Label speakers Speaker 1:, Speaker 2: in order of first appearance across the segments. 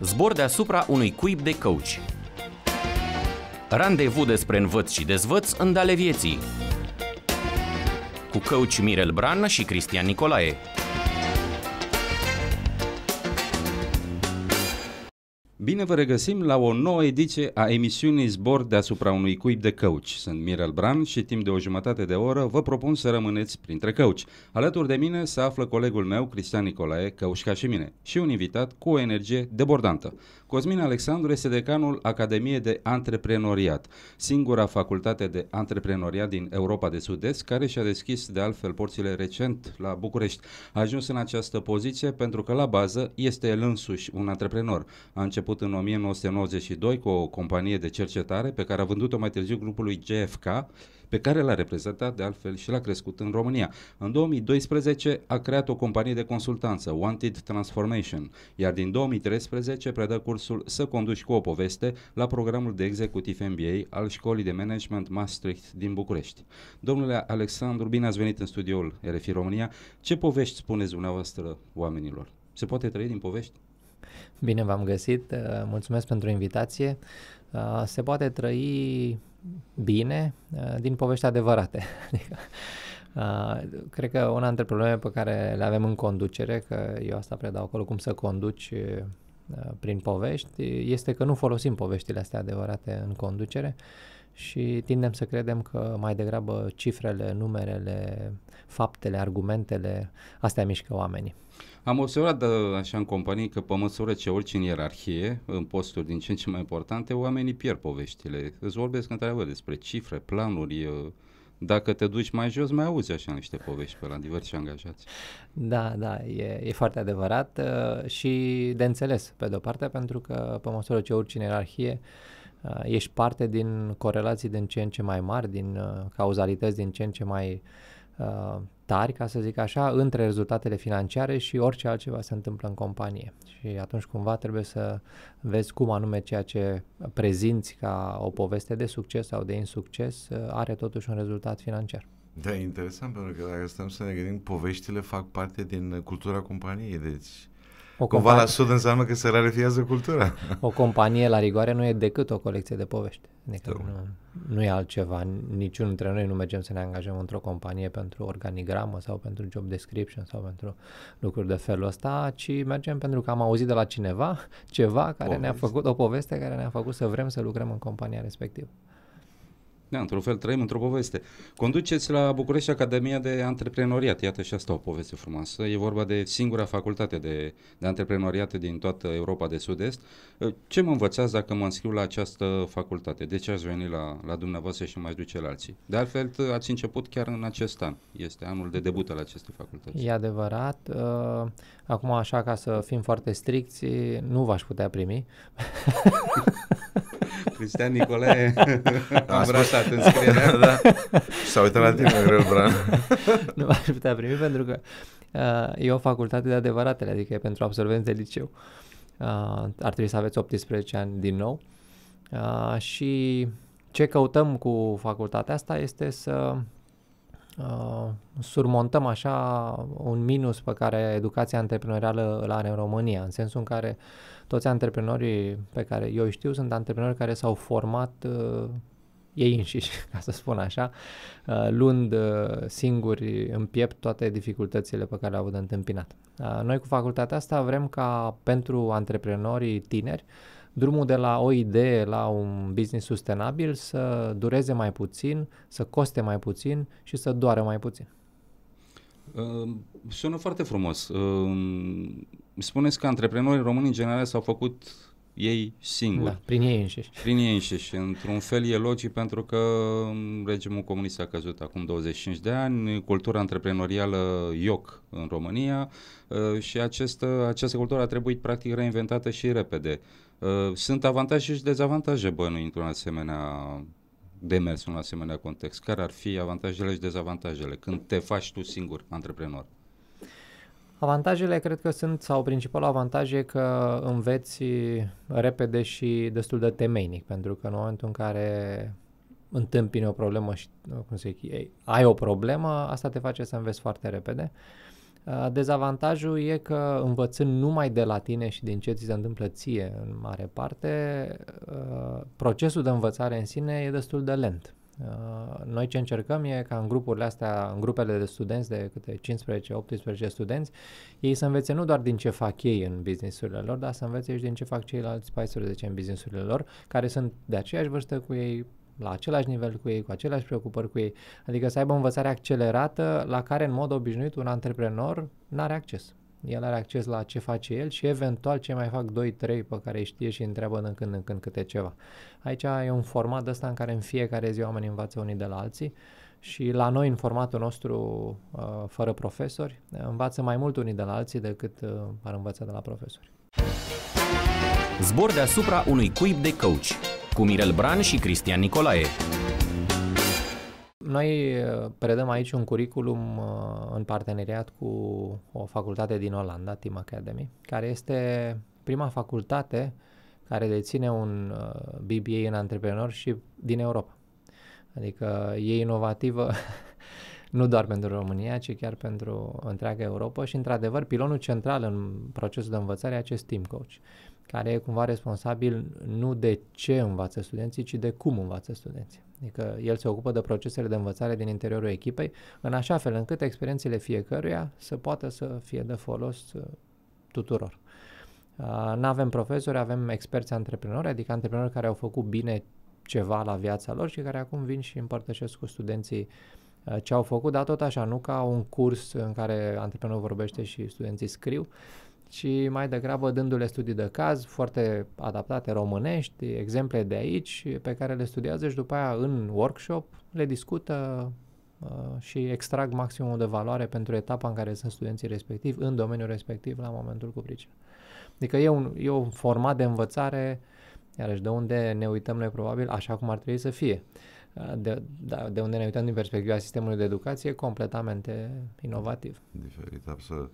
Speaker 1: zbor deasupra unui cuib de căuci. Randevu despre învăț și dezvăț în Dale Vieții cu căuci Mirel Bran și Cristian Nicolae.
Speaker 2: Bine vă regăsim la o nouă ediție a emisiunii Zbor deasupra unui cuib de căuci. Sunt Mirel Bran și timp de o jumătate de oră vă propun să rămâneți printre căuci. Alături de mine se află colegul meu, Cristian Nicolae, ca și mine, și un invitat cu o energie debordantă. Cosmin Alexandru este decanul Academiei de Antreprenoriat, singura facultate de antreprenoriat din Europa de Sud-Est, care și-a deschis de altfel porțile recent la București. A ajuns în această poziție pentru că la bază este el însuși un antreprenor. A început în 1992 cu o companie de cercetare pe care a vândut-o mai târziu grupului GFK, pe care l-a reprezentat de altfel și l-a crescut în România. În 2012 a creat o companie de consultanță, Wanted Transformation, iar din 2013 predă cursul Să conduci cu o poveste la programul de executiv MBA al Școlii de Management Maastricht din București. Domnule Alexandru, bine ați venit în studioul RFI România. Ce povești spuneți dumneavoastră oamenilor?
Speaker 3: Se poate trăi din povești? Bine v-am găsit, mulțumesc pentru invitație. Uh, se poate trăi bine uh, din povești adevărate. Adică, uh, cred că una dintre problemele pe care le avem în conducere, că eu asta predau acolo, cum să conduci prin povești, este că nu folosim poveștile astea adevărate în conducere și tindem să credem că mai degrabă cifrele, numerele, faptele, argumentele, astea mișcă oamenii.
Speaker 2: Am observat da, așa în companii că pe măsură ce urci în ierarhie, în posturi din ce în ce mai importante, oamenii pierd poveștile. Îți vorbesc într-adevăr despre cifre, planuri, dacă te duci mai jos, mai auzi așa niște povești pe la diversi angajați.
Speaker 3: Da, da, e, e foarte adevărat uh, și de înțeles, pe de-o parte, pentru că pe măsură ce urci în ierarhie, uh, ești parte din corelații din ce în ce mai mari, din uh, cauzalități din ce în ce mai tari, ca să zic așa, între rezultatele financiare și orice altceva se întâmplă în companie. Și atunci cumva trebuie să vezi cum anume ceea ce prezinți ca o poveste de succes sau de insucces uh, are totuși un rezultat financiar.
Speaker 4: Da, e interesant, pentru că dacă stăm să ne gândim, poveștile fac parte din cultura companiei, deci...
Speaker 3: O companie, Cumva la sud înseamnă că se rarefiază cultura. O companie la rigoare nu e decât o colecție de povești. Adică nu, nu e altceva. Niciunul dintre noi nu mergem să ne angajăm într-o companie pentru organigramă sau pentru job description sau pentru lucruri de felul ăsta, ci mergem pentru că am auzit de la cineva ceva care poveste. ne-a făcut o poveste care ne-a făcut să vrem să lucrăm în compania respectivă.
Speaker 2: Da, într-un fel trăim într-o poveste. Conduceți la București Academia de Antreprenoriat. Iată și asta o poveste frumoasă. E vorba de singura facultate de, de antreprenoriat din toată Europa de Sud-Est. Ce mă învățați dacă mă înscriu la această facultate? De ce aș veni la, la dumneavoastră și mai duce la alții? De altfel, ați început chiar în acest an. Este anul de debut al acestei facultăți. E
Speaker 3: adevărat. Uh, acum, așa, ca să fim foarte stricți, nu v-aș putea primi. Cristian Nicolae a îmbrășat în scrierea. da. Și s-a uitat la tine, Răl Bran. nu m-aș putea primi pentru că uh, e o facultate de adevăratele, adică e pentru absolvenți de liceu. Uh, ar trebui să aveți 18 ani din nou. Uh, și ce căutăm cu facultatea asta este să uh, surmontăm așa un minus pe care educația antreprenorială îl are în România, în sensul în care toți antreprenorii pe care eu știu sunt antreprenori care s-au format uh, ei înșiși, ca să spun așa, uh, luând uh, singuri în piept toate dificultățile pe care le-au avut de întâmpinat. Uh, noi cu facultatea asta vrem ca pentru antreprenorii tineri drumul de la o idee la un business sustenabil să dureze mai puțin, să coste mai puțin și să doară mai puțin.
Speaker 2: Uh, sună foarte frumos. Uh, spuneți că antreprenorii români în general s-au făcut ei singuri. Da, prin ei înșiși. Prin ei înșiși. Într-un fel e logic pentru că regimul comunist a căzut acum 25 de ani, cultura antreprenorială ioc în România uh, și această, uh, această cultură a trebuit practic reinventată și repede. Uh, Uh, sunt avantaje și dezavantaje bănui într-un asemenea demers, în un asemenea context. Care ar fi avantajele și dezavantajele când te faci tu singur antreprenor?
Speaker 3: Avantajele cred că sunt, sau principalul avantaj e că înveți repede și destul de temeinic, pentru că în momentul în care întâmpini o problemă și, cum se zic, ai o problemă, asta te face să înveți foarte repede. Uh, Uh, dezavantajul e că învățând numai de la tine și din ce ți se întâmplă ție în mare parte, uh, procesul de învățare în sine e destul de lent. Uh, noi ce încercăm e ca în grupurile astea, în grupele de studenți de câte 15-18 studenți, ei să învețe nu doar din ce fac ei în businessurile lor, dar să învețe și din ce fac ceilalți 14 în businessurile lor, care sunt de aceeași vârstă cu ei, la același nivel cu ei, cu aceleași preocupări cu ei, adică să aibă învățare accelerată la care în mod obișnuit un antreprenor nu are acces. El are acces la ce face el și eventual ce mai fac 2-3 pe care îi știe și îi întreabă din când în când câte ceva. Aici e un format ăsta în care în fiecare zi oamenii învață unii de la alții și la noi în formatul nostru uh, fără profesori învață mai mult unii de la alții decât uh, ar învăța de la profesori.
Speaker 1: Zbor deasupra unui cuib de coach cu Mirel Bran și Cristian Nicolae.
Speaker 3: Noi uh, predăm aici un curriculum uh, în parteneriat cu o facultate din Olanda, Team Academy, care este prima facultate care deține un uh, BBA în antreprenorship din Europa. Adică e inovativă nu doar pentru România, ci chiar pentru întreaga Europa și, într-adevăr, pilonul central în procesul de învățare e acest team coach care e cumva responsabil nu de ce învață studenții, ci de cum învață studenții. Adică el se ocupă de procesele de învățare din interiorul echipei, în așa fel încât experiențele fiecăruia să poată să fie de folos uh, tuturor. Uh, nu avem profesori, avem experți antreprenori, adică antreprenori care au făcut bine ceva la viața lor și care acum vin și împărtășesc cu studenții uh, ce au făcut, dar tot așa, nu ca un curs în care antreprenorul vorbește și studenții scriu, ci mai degrabă dându-le studii de caz foarte adaptate românești, exemple de aici pe care le studiază și după aia în workshop le discută uh, și extrag maximul de valoare pentru etapa în care sunt studenții respectiv, în domeniul respectiv, la momentul cu pricina. Adică e un, e un format de învățare, iarăși de unde ne uităm noi probabil, așa cum ar trebui să fie. Uh, de, da, de unde ne uităm din perspectiva sistemului de educație, completamente inovativ.
Speaker 4: Diferit, absolut.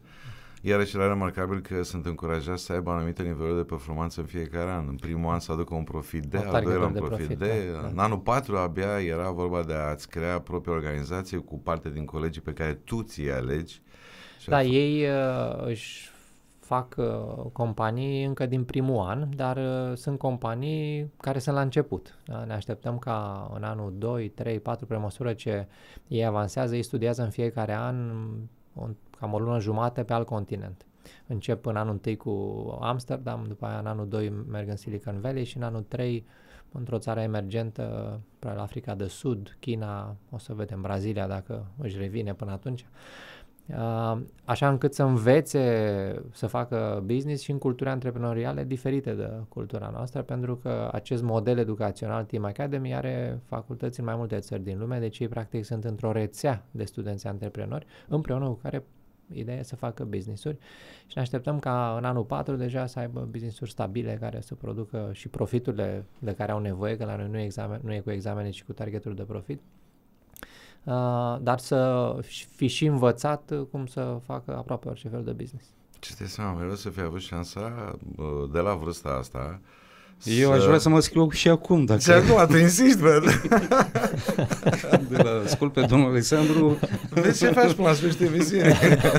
Speaker 4: Iarăși era remarcabil că sunt încurajați să aibă anumite niveluri de performanță în fiecare an. În primul an să aducă un profit de, al doilea un profit, profit de. Da. În da. anul 4 abia era vorba de a-ți crea propria organizație cu parte din colegii pe care tu ți-i alegi. Da,
Speaker 3: ei uh, își fac uh, companii încă din primul an, dar uh, sunt companii care sunt la început. Da? Ne așteptăm ca în anul 2, 3, 4, pe măsură ce ei avansează, ei studiază în fiecare an cam o lună jumate pe alt continent. Încep în anul 1 cu Amsterdam, după aia în anul 2 merg în Silicon Valley și în anul 3 într-o țară emergentă, la Africa de Sud, China, o să vedem Brazilia dacă își revine până atunci. Uh, Uh, așa încât să învețe să facă business și în culturi antreprenoriale diferite de cultura noastră, pentru că acest model educațional Team Academy are facultăți în mai multe țări din lume, deci ei practic sunt într-o rețea de studenți antreprenori, împreună cu care ideea e să facă business-uri și ne așteptăm ca în anul 4 deja să aibă business-uri stabile care să producă și profiturile de care au nevoie, că la noi nu e, examen, nu e cu examene, ci cu targetul de profit, Uh, dar să fi și învățat uh, cum să facă aproape orice fel de business.
Speaker 4: Ce te seama, vreau să fi avut șansa uh, de la vârsta asta eu aș vrea să mă
Speaker 3: scriu și acum.
Speaker 4: Dacă... Și acum, te insist, bă. De la pe domnul Alexandru. Vezi ce faci până la sfârșitul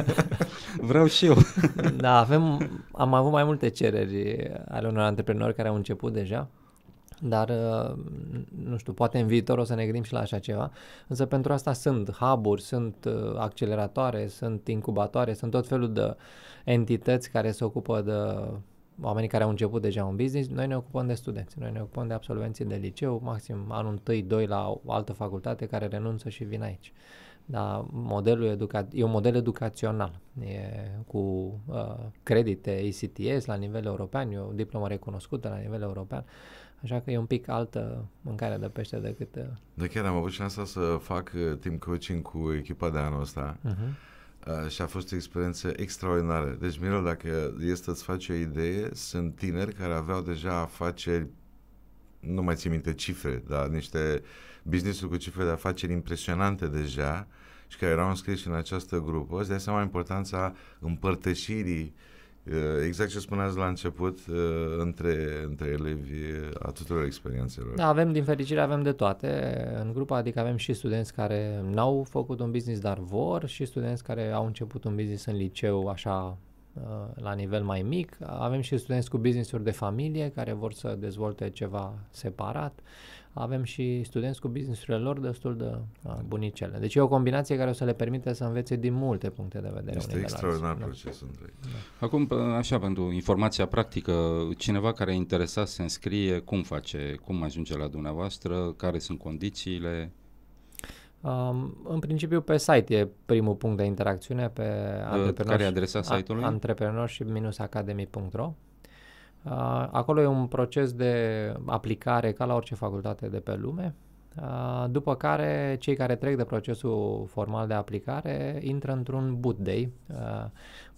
Speaker 4: Vreau și eu. Da, avem,
Speaker 3: am avut mai multe cereri ale unor antreprenori care au început deja dar uh, nu știu, poate în viitor o să ne gândim și la așa ceva, însă pentru asta sunt hub sunt uh, acceleratoare, sunt incubatoare, sunt tot felul de entități care se ocupă de oamenii care au început deja un business, noi ne ocupăm de studenți, noi ne ocupăm de absolvenții de liceu, maxim anul întâi, doi la o altă facultate care renunță și vin aici. Dar modelul educa- e un model educațional, e cu uh, credite ECTS la nivel european, e o diplomă recunoscută la nivel european, Așa că e un pic altă mâncare de pește decât... Uh,
Speaker 4: da, chiar am avut șansa să fac uh, team coaching cu echipa de anul ăsta uh-huh. și a fost o experiență extraordinară. Deci, Miro, dacă este să-ți faci o idee, sunt tineri care aveau deja afaceri nu mai țin minte cifre, dar niște business-uri cu cifre de afaceri impresionante deja și care erau înscriși în această grupă, îți dai seama importanța împărtășirii uh, Exact ce spuneați la început, între, între elevi, a tuturor experiențelor.
Speaker 3: Da, avem, din fericire, avem de toate în grupă, adică avem și studenți care n-au făcut un business, dar vor, și studenți care au început un business în liceu, așa, la nivel mai mic. Avem și studenți cu business-uri de familie care vor să dezvolte ceva separat avem și studenți cu businessurile lor destul de bunicele. Deci e o combinație care o să le permite să învețe din multe puncte de vedere. Este extraordinar da. procesul. da. Andrei.
Speaker 2: Acum, așa, pentru informația practică, cineva care e interesat se înscrie, cum face, cum ajunge la dumneavoastră, care sunt condițiile?
Speaker 3: Um, în principiu pe site e primul punct de interacțiune pe uh, antreprenor. Care adresa site-ului? academyro Ah, acolo e un proces de aplicare ca la orice facultate de pe lume, ah, după care cei care trec de procesul formal de aplicare intră într-un boot day, ah,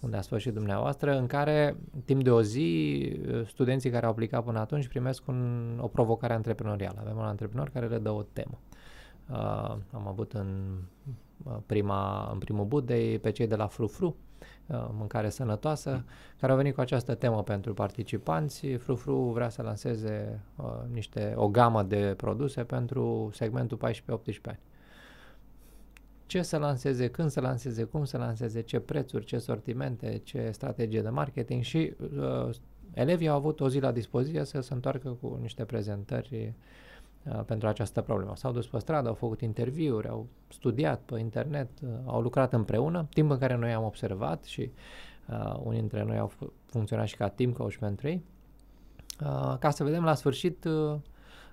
Speaker 3: unde ați fost și dumneavoastră, în care timp de o zi studenții care au aplicat până atunci primesc un, o provocare antreprenorială. Avem un antreprenor care le dă o temă. Am avut în, prima, în primul boot day pe cei de la Frufru, Uh, mâncare sănătoasă, care au venit cu această temă pentru participanți. Frufru vrea să lanseze uh, niște, o gamă de produse pentru segmentul 14-18 ani. Ce să lanseze, când să lanseze, cum să lanseze, ce prețuri, ce sortimente, ce strategie de marketing și uh, elevii au avut o zi la dispoziție să se întoarcă cu niște prezentări uh, Uh, pentru această problemă. S-au dus pe stradă, au făcut interviuri, au studiat pe internet, uh, au lucrat împreună, timp în care noi am observat și uh, unii dintre noi au funcționat și ca team coach pentru ei, uh, ca să vedem la sfârșit uh,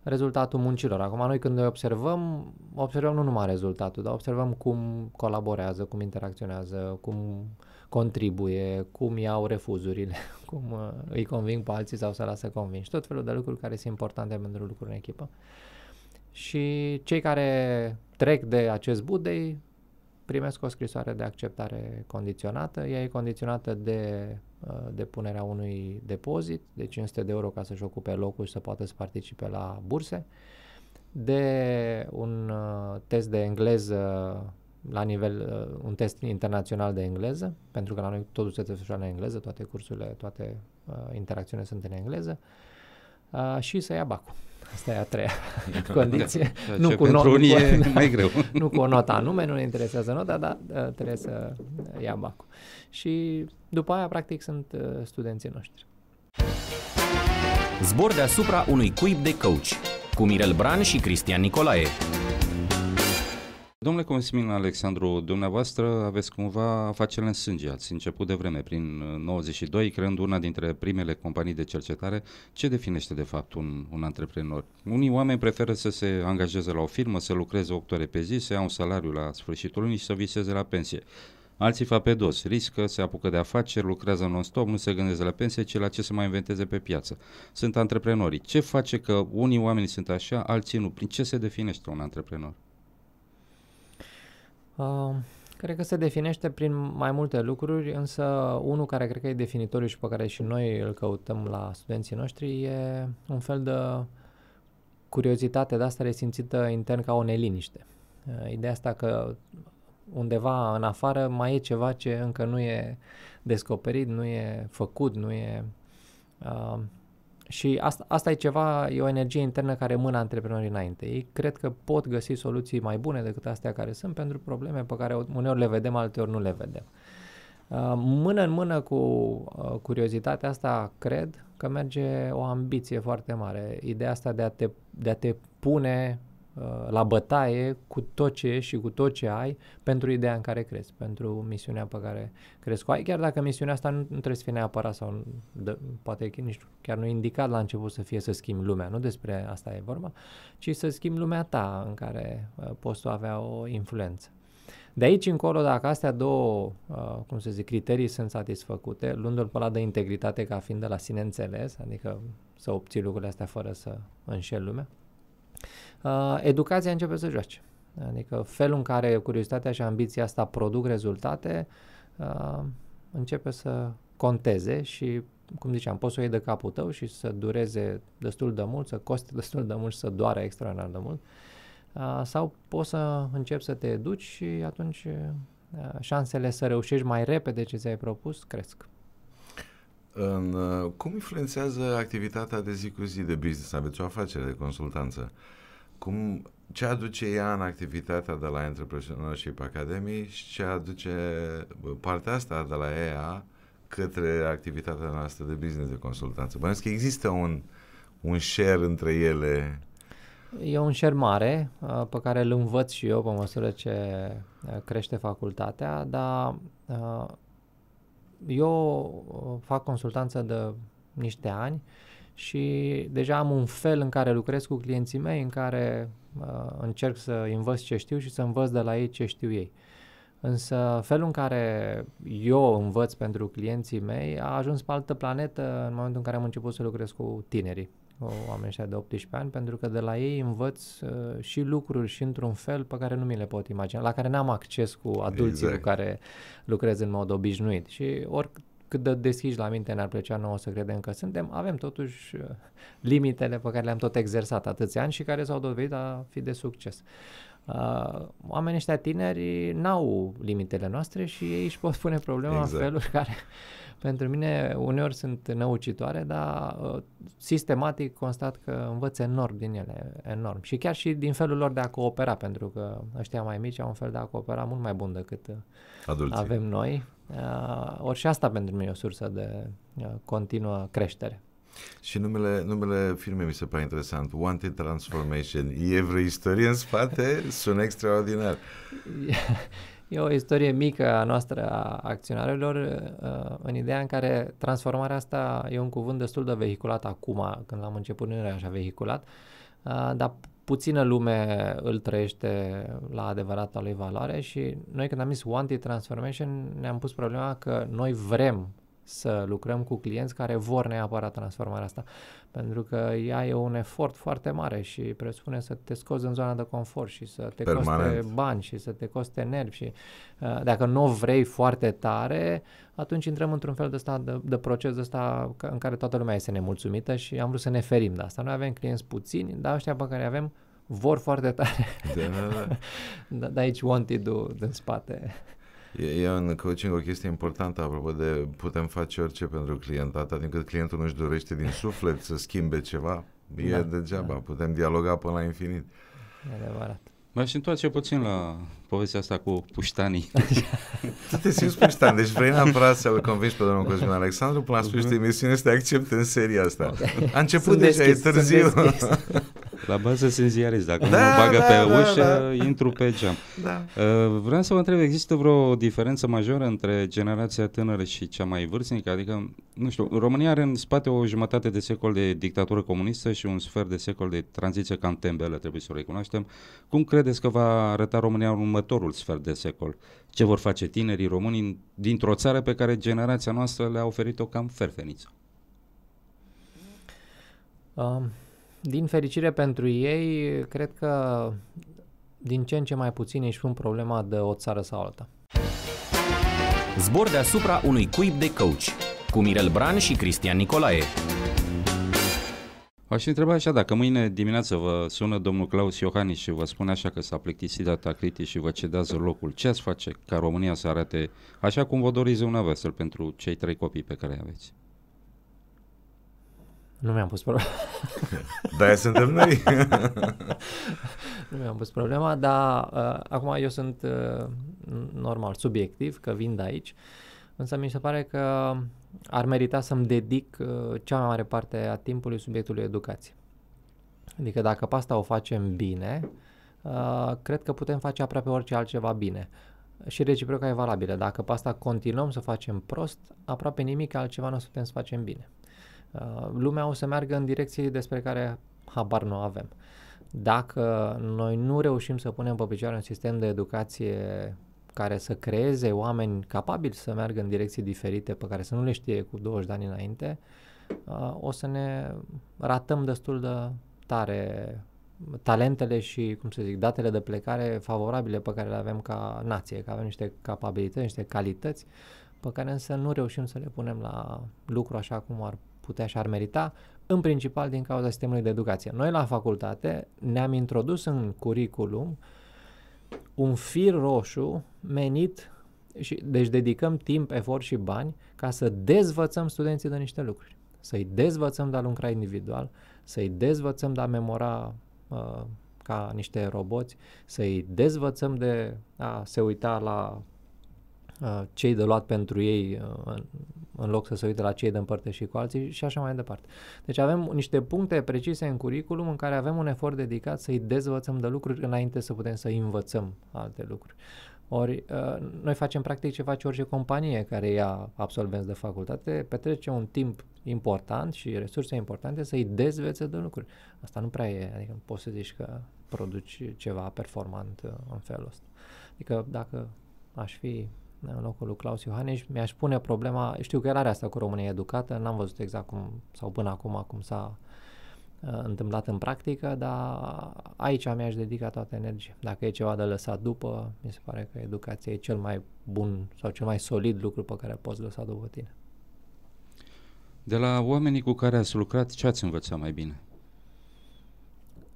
Speaker 3: rezultatul muncilor. Acum noi când noi observăm, observăm nu numai rezultatul, dar observăm cum colaborează, cum interacționează, cum contribuie, cum iau refuzurile, cum uh, îi conving pe alții sau să lasă convinși. Tot felul de lucruri care sunt importante pentru lucruri în echipă. Și cei care trec de acest budei primesc o scrisoare de acceptare condiționată. Ea e condiționată de Uh, depunerea unui depozit de 500 de euro ca să-și ocupe locul și să poată să participe la burse, de un uh, test de engleză la nivel, uh, un test internațional de engleză, pentru că la noi totul se desfășoară în engleză, toate cursurile, toate interacțiunile sunt în engleză, uh, uh, și să ia bacul. Asta e a treia condiție. Ceea nu cu pentru unii e mai greu. Nu cu o notă anume, nu ne interesează nota, dar da, trebuie să ia bacul. Și după aia, practic, sunt uh, studenții noștri.
Speaker 1: Zbor deasupra unui cuib de coach cu Mirel Bran și Cristian Nicolae. Domnule Consimin Alexandru,
Speaker 2: dumneavoastră aveți cumva afacerile în sânge, ați început de vreme, prin 92, uh, creând una dintre primele companii de cercetare. Ce definește de fapt un, un antreprenor? Unii oameni preferă să se angajeze la o firmă, să lucreze 8 ore pe zi, să ia un salariu la sfârșitul lunii și să viseze la pensie. Alții fac pe dos, riscă, se apucă de afaceri, lucrează non-stop, nu se gândesc la pensie, ci la ce să mai inventeze pe piață. Sunt antreprenorii. Ce face că unii oameni sunt așa, alții nu? Prin ce se definește un antreprenor?
Speaker 3: Uh, cred că se definește prin mai multe lucruri, însă unul care cred că e definitoriu și pe care și noi îl căutăm la studenții noștri e un fel de curiozitate de asta resimțită intern ca o neliniște. Uh, ideea asta că undeva în afară mai e ceva ce încă nu e descoperit, nu e făcut, nu e uh, și asta, asta e ceva, e o energie internă care mână antreprenorii înainte. Ei cred că pot găsi soluții mai bune decât astea care sunt pentru probleme pe care uneori le vedem, alteori nu le vedem. Uh, mână în mână cu uh, curiozitatea asta, cred că merge o ambiție foarte mare. Ideea asta de a te, de a te pune Uh, la bătaie cu tot ce ești și cu tot ce ai pentru ideea în care crezi, pentru misiunea pe care crezi cu ai, chiar dacă misiunea asta nu, nu trebuie să fie neapărat sau de, poate nici chiar nu indicat la început să fie să schimbi lumea, nu despre asta e vorba, ci să schimbi lumea ta în care uh, poți să avea o influență. De aici încolo, dacă astea două, uh, cum să zic, criterii sunt satisfăcute, luându-l pe la de integritate ca fiind de la sine înțeles, adică să obții lucrurile astea fără să înșel lumea, uh, educația începe să joace. Adică felul în care curiozitatea și ambiția asta produc rezultate uh, începe să conteze și, cum ziceam, poți să o iei de capul tău și să dureze destul de mult, să coste destul de mult și să doare extraordinar de mult. Uh, sau poți să începi să te educi și atunci uh, șansele să reușești mai repede ce ți-ai propus cresc.
Speaker 4: În, uh, cum influențează activitatea de zi cu zi de business? Aveți o afacere de consultanță. Uh, cum, ce aduce ea în activitatea de la Entrepreneurship Academy și ce aduce partea asta de la ea către activitatea noastră de business de consultanță. Bănuiesc că există un, un share între ele.
Speaker 3: E un share mare uh, pe care îl învăț și eu pe măsură ce uh, crește facultatea, dar uh, eu fac consultanță de niște ani și deja am un fel în care lucrez cu clienții mei, în care uh, încerc să învăț ce știu și să învăț de la ei ce știu ei. Însă felul în care eu învăț pentru clienții mei a ajuns pe altă planetă în momentul în care am început să lucrez cu tinerii, cu oameni ăștia de 18 ani, pentru că de la ei învăț uh, și lucruri și într-un fel pe care nu mi le pot imagina, la care n-am acces cu adulții exact. cu care lucrez în mod obișnuit. Și ori cât de deschiși la minte ne-ar plăcea nouă să credem că suntem, avem totuși uh, limitele pe care le-am tot exersat atâția ani și care s-au dovedit a fi de succes. Uh, oamenii ăștia tineri n-au limitele noastre și ei își pot pune problema exact. în feluri care pentru mine uneori sunt năucitoare, dar uh, sistematic constat că învăț enorm din ele, enorm. Și chiar și din felul lor de a coopera, pentru că ăștia mai mici au un fel de a coopera mult mai bun decât uh, Adulții. avem noi. Uh, ori și asta pentru mine e o sursă de uh, continuă creștere.
Speaker 4: Și numele, numele firmei mi se pare interesant. Wanted Transformation. E vreo istorie în spate? Sună extraordinar.
Speaker 3: E o istorie mică a noastră a acționarilor uh, în ideea în care transformarea asta e un cuvânt destul de vehiculat acum, când l-am început nu era așa vehiculat, uh, dar puțină lume îl trăiește la adevărata lui valoare și noi când am zis Wanted Transformation ne-am pus problema că noi vrem să lucrăm cu clienți care vor neapărat transformarea asta. Pentru că ea e un efort foarte mare și presupune să te scoți în zona de confort și să te Permanent. coste bani și să te coste nervi și uh, dacă nu vrei foarte tare, atunci intrăm într-un fel de, sta de, de proces ăsta în care toată lumea este nemulțumită și am vrut să ne ferim de asta. Noi avem clienți puțini, dar ăștia pe care avem vor foarte tare. Da, da, da. da aici wanted-ul din spate.
Speaker 4: E, e în coaching o chestie importantă, apropo de putem face orice pentru client, atât timp cât clientul nu-și dorește din suflet să schimbe ceva, e da, degeaba, da. putem dialoga
Speaker 2: până la infinit. E adevărat. M-aș întoarce puțin la povestea asta cu puștanii. tu te simți puștan, deci vrei neapărat să-l convingi pe domnul Cosmin Alexandru până la sfârșitul mhm. emisiunii să te accepte în seria asta. A început sunt deja, deschis, e târziu. La bază sunt ziarist, dacă da, mă bagă da, pe da, ușă, da. intru pe geam. Da. Uh, vreau să vă întreb, există vreo diferență majoră între generația tânără și cea mai vârstnică? Adică, nu știu, România are în spate o jumătate de secol de dictatură comunistă și un sfert de secol de tranziție cam tembelă, trebuie să o recunoaștem. Cum credeți că va arăta România în următorul sfert de secol? Ce vor face tinerii români dintr-o țară pe care generația noastră le-a oferit-o cam ferfeniță?
Speaker 3: Um, din fericire pentru ei, cred că din ce în ce mai puțin își pun problema de o țară sau alta.
Speaker 1: Zbor deasupra unui cuib de coach cu Mirel Bran și Cristian Nicolae. Aș întreba așa, dacă mâine dimineață vă
Speaker 2: sună domnul Claus Iohannis și vă spune așa că s-a plictisit data critic și vă cedează locul, ce ați face ca România să arate așa cum vă doriți dumneavoastră pentru cei trei copii pe care îi aveți?
Speaker 3: Nu mi-am pus problema. Da, suntem noi. nu mi-am pus problema, dar uh, acum eu sunt uh, normal, subiectiv, că vin de aici, însă mi se pare că ar merita să-mi dedic uh, cea mai mare parte a timpului subiectului educație. Adică dacă pasta o facem bine, uh, cred că putem face aproape orice altceva bine. Și reciproca e valabilă. Dacă pasta continuăm să facem prost, aproape nimic altceva nu o să putem să facem bine. Uh, lumea o să meargă în direcții despre care habar nu avem. Dacă noi nu reușim să punem pe picioare un sistem de educație care să creeze oameni capabili să meargă în direcții diferite pe care să nu le știe cu 20 de ani înainte, uh, o să ne ratăm destul de tare talentele și, cum să zic, datele de plecare favorabile pe care le avem ca nație, că avem niște capabilități, niște calități pe care însă nu reușim să le punem la lucru așa cum ar putea și ar merita, în principal din cauza sistemului de educație. Noi la facultate ne-am introdus în curriculum un fir roșu menit și deci dedicăm timp, efort și bani ca să dezvățăm studenții de niște lucruri. Să-i dezvățăm de a lucra individual, să-i dezvățăm de a memora uh, ca niște roboți, să-i dezvățăm de a se uita la Uh, cei de luat pentru ei uh, în loc să se uite la cei de împărtășit cu alții și așa mai departe. Deci avem niște puncte precise în curriculum în care avem un efort dedicat să-i dezvățăm de lucruri înainte să putem să învățăm alte lucruri. Ori uh, noi facem practic ce face orice companie care ia absolvenți de facultate, petrece un timp important și resurse importante să-i dezvețe de lucruri. Asta nu prea e, adică poți să zici că produci ceva performant în felul ăsta. Adică dacă aș fi în locul lui Claus Iohannis, mi-aș pune problema, știu că el are asta cu România educată, n-am văzut exact cum, sau până acum, cum s-a uh, întâmplat în practică, dar aici mi-aș dedica toată energia. Dacă e ceva de lăsat după, mi se pare că educația e cel mai bun sau cel mai solid lucru pe care poți lăsa după tine.
Speaker 2: De la oamenii cu care ați lucrat, ce ați învățat mai bine?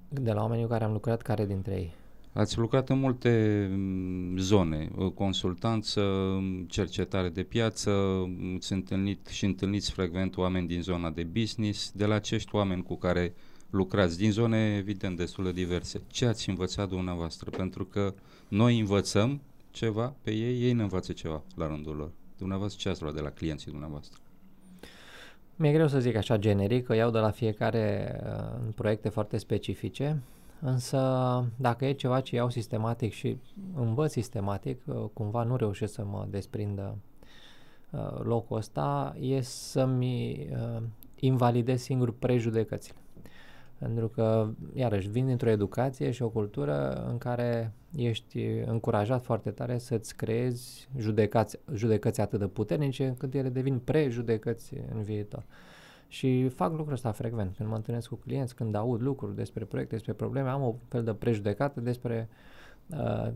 Speaker 3: De la oamenii cu care am lucrat, care dintre ei?
Speaker 2: Ați lucrat în multe mm, zone, consultanță, cercetare de piață, ați întâlnit și întâlniți frecvent oameni din zona de business. De la acești oameni cu care lucrați, din zone evident destul de diverse, ce ați învățat dumneavoastră? Pentru că noi învățăm ceva pe ei, ei ne învață ceva la rândul lor. Dumneavoastră ce ați luat de la clienții dumneavoastră?
Speaker 3: Mi-e greu să zic așa generic, că iau de la fiecare uh, proiecte foarte specifice însă dacă e ceva ce iau sistematic și învăț sistematic, uh, cumva nu reușesc să mă desprindă uh, locul ăsta, e să-mi uh, invalidez singur prejudecățile. Pentru că, iarăși, vin dintr-o educație și o cultură în care ești încurajat foarte tare să-ți creezi judecați, judecăți atât de puternice încât ele devin prejudecăți în viitor. Uh, și fac lucrul ăsta frecvent. Când mă întâlnesc cu clienți, când aud lucruri despre proiecte, despre probleme, am o fel de prejudecată despre uh,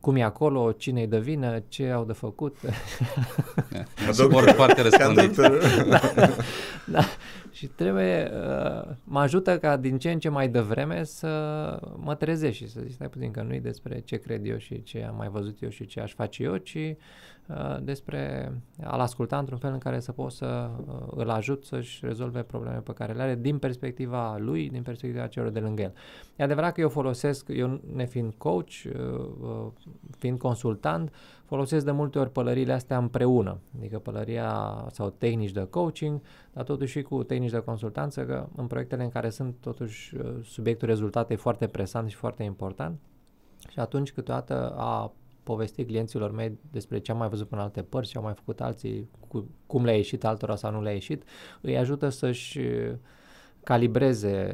Speaker 3: cum e acolo, cine-i de vină, ce au de făcut. Vor foarte răspândit. da, da. Și trebuie, uh, mă ajută ca din ce în ce mai devreme să mă trezesc și să zic, stai puțin că nu e despre ce cred eu și ce am mai văzut eu și ce aș face eu, ci Uh, despre a-l asculta într-un fel în care să poți să uh, îl ajut să-și rezolve problemele pe care le are din perspectiva lui, din perspectiva celor de lângă el. E adevărat că eu folosesc, eu nefiind coach, uh, fiind consultant, folosesc de multe ori pălările astea împreună, adică pălăria sau tehnici de coaching, dar totuși și cu tehnici de consultanță, că în proiectele în care sunt totuși subiectul rezultat foarte presant și foarte important și atunci câteodată a povesti clienților mei despre ce am mai văzut până alte părți, ce au mai făcut alții, cu, cum le-a ieșit altora sau nu le-a ieșit, îi ajută să-și uh, calibreze,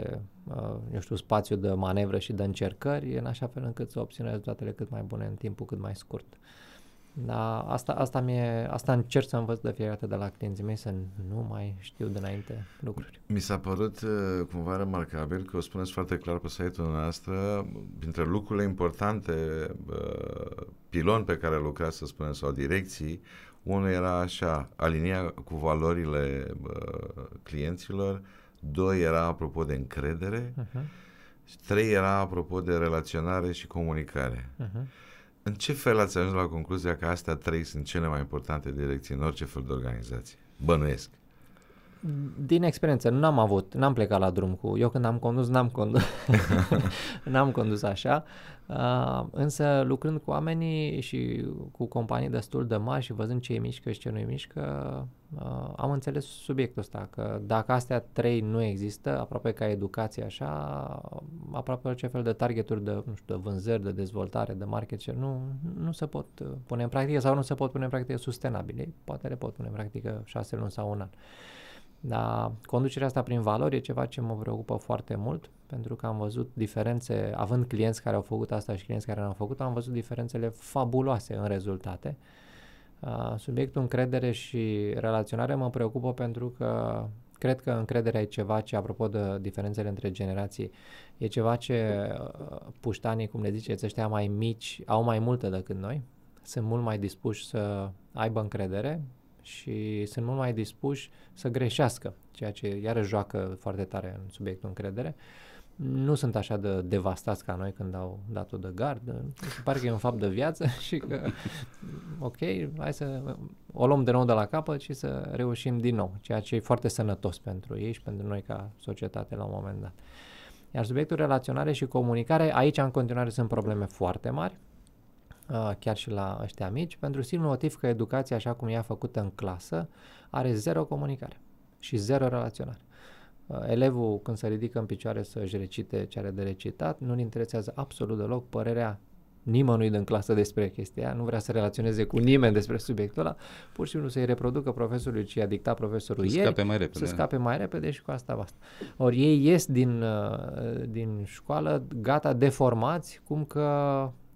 Speaker 3: uh, eu știu, spațiul de manevră și de încercări în așa fel încât să obțină rezultatele cât mai bune în timpul cât mai scurt. Da, asta, asta, mi-e, asta încerc să învăț de fiecare dată de la clienții mei, să nu mai știu de înainte
Speaker 4: lucruri. Mi s-a părut uh, cumva remarcabil că o spuneți foarte clar pe site-ul noastră, dintre lucrurile importante, uh, pilon pe care lucrați, să spunem, sau direcții, unul era așa, alinia cu valorile uh, clienților, doi era apropo de încredere, uh-huh. trei era apropo de relaționare și comunicare. Uh-huh. În ce fel ați ajuns la concluzia că astea trei sunt cele mai importante direcții în orice fel de organizație? Bănuiesc
Speaker 3: din experiență, nu am avut, n-am plecat la drum cu, eu când am condus, n-am condus, n-am condus așa, uh, însă lucrând cu oamenii și cu companii destul de mari și văzând ce e mișcă și ce nu e mișcă, uh, am înțeles subiectul ăsta, că dacă astea trei nu există, aproape ca educație așa, aproape orice fel de targeturi de, nu știu, de vânzări, de dezvoltare, de marketing, nu, nu se pot uh, pune în practică sau nu se pot pune în practică sustenabile, poate le pot pune în practică șase luni sau un an. Uh, dar conducerea asta prin valori e ceva ce mă preocupă foarte mult, pentru că am văzut diferențe, având clienți care au făcut asta și clienți care nu au făcut, am văzut diferențele fabuloase în rezultate. Uh, subiectul încredere și relaționare mă preocupă pentru că cred că încrederea e ceva ce, apropo de diferențele între generații, e ceva ce uh, puștanii, cum le ziceți, ăștia mai mici, au mai multă decât noi, sunt mult mai dispuși să aibă încredere și sunt mult mai dispuși să greșească, ceea ce iarăși joacă foarte tare în subiectul încredere. Nu sunt așa de devastați ca noi când au dat-o de gard. Se pare că e un fapt de viață și că, ok, hai să o luăm de nou de la capăt și să reușim din nou, ceea ce e foarte sănătos pentru ei și pentru noi ca societate la un moment dat. Iar subiectul relaționare și comunicare, aici în continuare sunt probleme foarte mari Uh, chiar și la ăștia mici, pentru simplu motiv că educația așa cum ea făcută în clasă are zero comunicare și zero relaționare. Uh, elevul când se ridică în picioare să își recite ce are de recitat, nu-l interesează absolut deloc părerea nimănui din clasă despre chestia nu vrea să relaționeze cu nimeni despre subiectul ăla, pur și simplu să-i reproducă profesorului ce a dictat profesorul să ieri, scape mai repede. să da. scape mai repede și cu asta basta. Ori ei ies din, uh, din școală gata deformați, cum că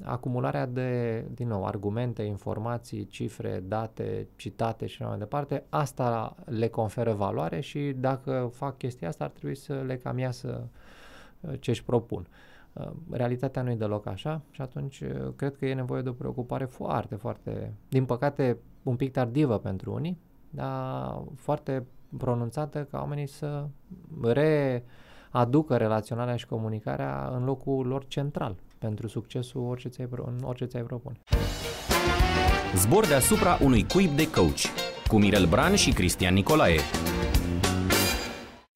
Speaker 3: acumularea de, din nou, argumente, informații, cifre, date, citate și așa mai departe, asta le conferă valoare și dacă fac chestia asta ar trebui să le cam iasă uh, ce își propun. Uh, realitatea nu e deloc așa și atunci uh, cred că e nevoie de o preocupare foarte, foarte, din păcate, un pic tardivă pentru unii, dar foarte pronunțată ca oamenii să readucă relaționarea și comunicarea în locul lor central pentru succesul orice ți-ai, în orice ți-ai propune.
Speaker 1: Zbor deasupra unui cuib de coach cu Mirel Bran și Cristian Nicolae.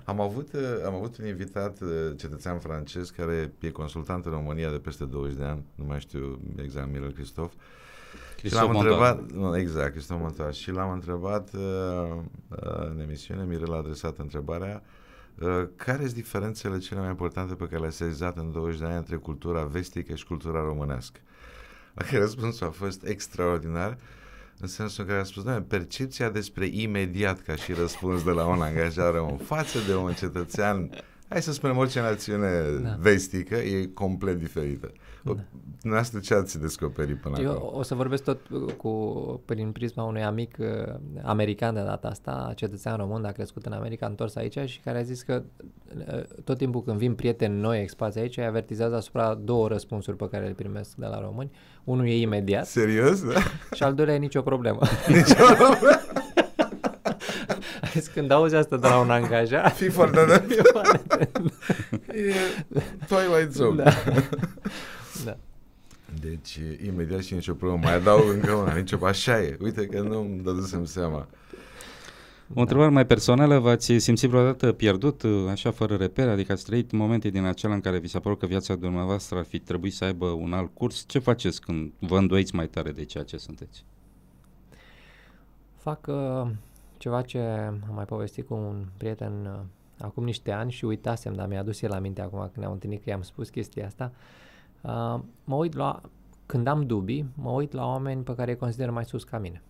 Speaker 1: Am avut,
Speaker 4: eh, am avut un invitat eh, cetățean francez care e consultant în România de peste 20 de ani, nu mai știu exact Mirel Cristof. Și l-am întrebat, nu, exact, Cristof și l-am întrebat uh, uh, în emisiune, Mirel a adresat întrebarea uh, Uh, care sunt diferențele cele mai importante pe care le-ai sezizat în 20 de ani între cultura vestică și cultura românească? La care răspunsul a fost extraordinar, în sensul în care a spus, doamne, percepția despre imediat ca și răspuns de la un angajat în față de un cetățean hai să spunem, orice națiune da. vestică e complet diferită. Da. Dumneavoastră ce ați descoperit până acum. Eu
Speaker 3: acolo? o să vorbesc tot cu, prin prisma unui amic uh, american de data asta, cetățean român, a crescut în America, întors aici și care a zis că uh, tot timpul când vin prieteni noi expați aici, îi avertizează asupra două răspunsuri pe care le primesc de la români. Unul e imediat. Serios? Da? Și al doilea e nicio problemă. Nicio problemă vezi când auzi asta de la un angajat... Fii foarte de... e Twilight Zone. Da. da.
Speaker 4: Deci, imediat și nicio problemă. Mai adaug încă una, nicio... Așa e. Uite că nu îmi dădusem seama.
Speaker 2: O întrebare mai personală, v-ați simțit vreodată pierdut, așa fără reper, adică ați trăit momente din acela în care vi s-a părut că viața dumneavoastră ar fi trebuit să aibă un alt curs? Ce faceți când vă îndoiți mai tare de ceea ce sunteți?
Speaker 3: Fac uh, ceva ce am mai povestit cu un prieten uh, acum niște ani și uitasem, dar mi-a adus el minte acum când ne-am întâlnit că i-am spus chestia asta. Uh, mă uit la, când am dubii, mă uit la oameni pe care îi consider mai sus ca mine.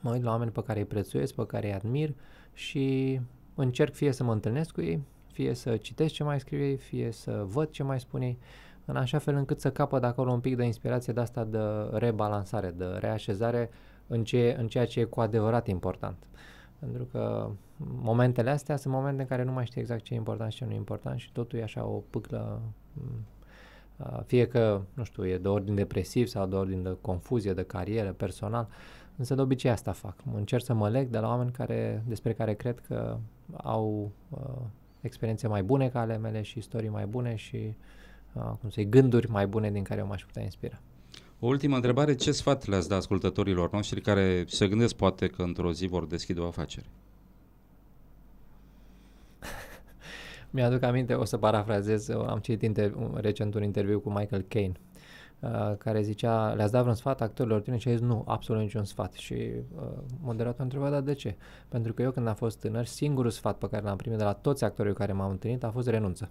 Speaker 3: Mă uit la oameni pe care îi prețuiesc, pe care îi admir și încerc fie să mă întâlnesc cu ei, fie să citesc ce mai scrie ei, fie să văd ce mai spune ei, în așa fel încât să capăt acolo un pic de inspirație de asta de rebalansare, de reașezare uh, în, ce, în ceea ce e cu adevărat important. Pentru că momentele astea sunt momente în care nu mai știi exact ce e important și ce nu e important și totul e așa o pâclă, mm, fie că, nu știu, e de ordin depresiv sau de ordin de confuzie, de carieră, personal, însă de obicei asta fac. Încerc să mă leg de la oameni care, despre care cred că au uh, experiențe mai bune ca ale mele și istorii mai bune și, uh, cum să-i, gânduri mai bune din care eu m-aș putea inspira.
Speaker 2: O ultimă întrebare, ce sfat le-ați da ascultătorilor noștri care se gândesc poate că într-o zi vor deschide o afacere?
Speaker 3: Mi-aduc aminte, o să parafrazez, am citit inter- recent un interviu cu Michael Caine, uh, care zicea, le-ați dat vreun sfat actorilor tineri? Și a zis, nu, absolut niciun sfat. Și uh, moderatul a întrebat, dar de ce? Pentru că eu când am fost tânăr, singurul sfat pe care l-am primit de la toți actorii care m-am întâlnit a fost renunță.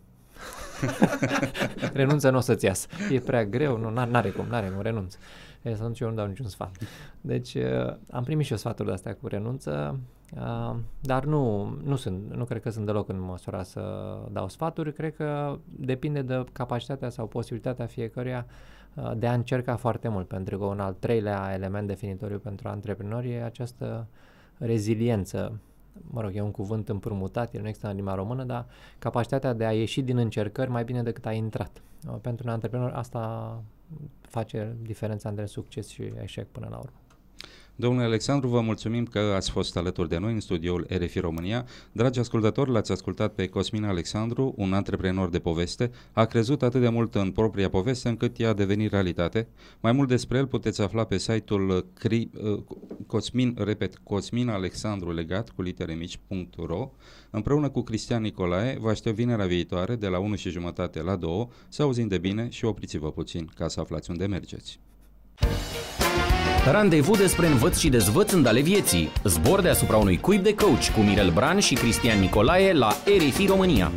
Speaker 3: Renunță, nu o să-ți iasă. E prea greu, nu are cum, n-are cum, renunț. E, să eu nu dau niciun sfat. Deci uh, am primit și eu sfaturi astea cu renunță, uh, dar nu, nu, sunt, nu cred că sunt deloc în măsura să dau sfaturi. Cred că depinde de capacitatea sau posibilitatea fiecăruia uh, de a încerca foarte mult, pentru că un al treilea element definitoriu pentru antreprenori e această reziliență mă rog, e un cuvânt împrumutat, el nu există în limba română, dar capacitatea de a ieși din încercări mai bine decât a intrat. Pentru un antreprenor asta face diferența între succes și eșec până la urmă.
Speaker 2: Domnule Alexandru, vă mulțumim că ați fost alături de noi în studioul RFI România. Dragi ascultători, l-ați ascultat pe Cosmin Alexandru, un antreprenor de poveste. A crezut atât de mult în propria poveste încât ea a devenit realitate. Mai mult despre el puteți afla pe site-ul cri, uh, Cosmin, repet, Cosmin Alexandru legat cu litere mici.ro. Împreună cu Cristian Nicolae, vă aștept vinerea viitoare de la 1 și jumătate la 2. Să auzim
Speaker 1: de bine și opriți-vă puțin ca să aflați unde mergeți. Randevu despre învăț și dezvăț în dale vieții. Zbor deasupra unui cuib de coach cu Mirel Bran și Cristian Nicolae la RFI România.